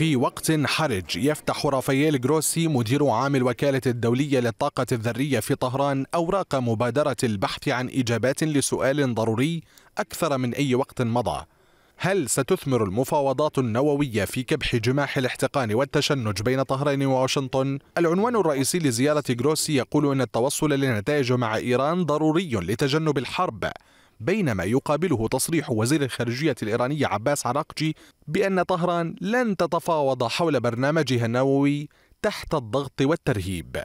في وقت حرج يفتح رافائيل جروسي مدير عام الوكالة الدولية للطاقة الذرية في طهران أوراق مبادرة البحث عن إجابات لسؤال ضروري أكثر من أي وقت مضى هل ستثمر المفاوضات النووية في كبح جماح الاحتقان والتشنج بين طهران وواشنطن؟ العنوان الرئيسي لزيارة جروسي يقول أن التوصل لنتائج مع إيران ضروري لتجنب الحرب بينما يقابله تصريح وزير الخارجية الإيراني عباس عراقجي بأن طهران لن تتفاوض حول برنامجها النووي تحت الضغط والترهيب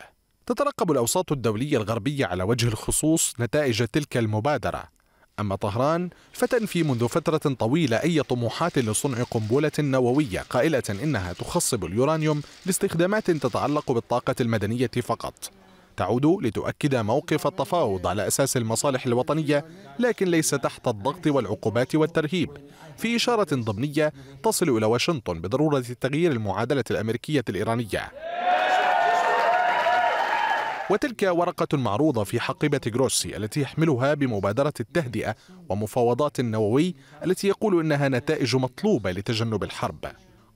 تترقب الأوساط الدولية الغربية على وجه الخصوص نتائج تلك المبادرة أما طهران فتنفي منذ فترة طويلة أي طموحات لصنع قنبلة نووية قائلة إنها تخصب اليورانيوم لاستخدامات تتعلق بالطاقة المدنية فقط تعود لتؤكد موقف التفاوض على أساس المصالح الوطنية لكن ليس تحت الضغط والعقوبات والترهيب في إشارة ضمنية تصل إلى واشنطن بضرورة تغيير المعادلة الأمريكية الإيرانية وتلك ورقة معروضة في حقيبة جروسي التي يحملها بمبادرة التهدئة ومفاوضات النووي التي يقول إنها نتائج مطلوبة لتجنب الحرب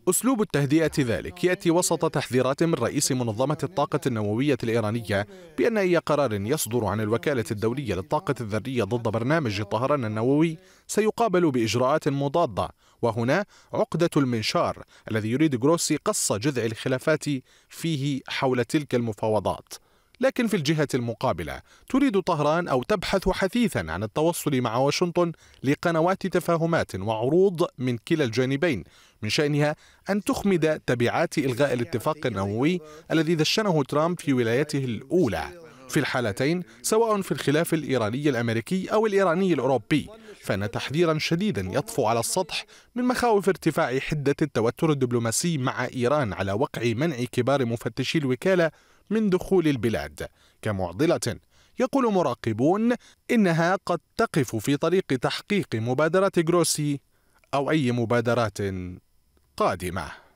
أسلوب التهدئة ذلك يأتي وسط تحذيرات من رئيس منظمة الطاقة النووية الإيرانية بأن أي قرار يصدر عن الوكالة الدولية للطاقة الذرية ضد برنامج طهران النووي سيقابل بإجراءات مضادة وهنا عقدة المنشار الذي يريد جروسي قص جذع الخلافات فيه حول تلك المفاوضات لكن في الجهة المقابلة تريد طهران أو تبحث حثيثا عن التوصل مع واشنطن لقنوات تفاهمات وعروض من كلا الجانبين من شأنها أن تخمد تبعات إلغاء الاتفاق النووي الذي دشنه ترامب في ولايته الأولى في الحالتين سواء في الخلاف الإيراني الأمريكي أو الإيراني الأوروبي فإن تحذيرا شديدا يطفو على السطح من مخاوف ارتفاع حدة التوتر الدبلوماسي مع إيران على وقع منع كبار مفتشي الوكالة من دخول البلاد كمعضلة يقول مراقبون إنها قد تقف في طريق تحقيق مبادرة غروسي أو أي مبادرات قادمة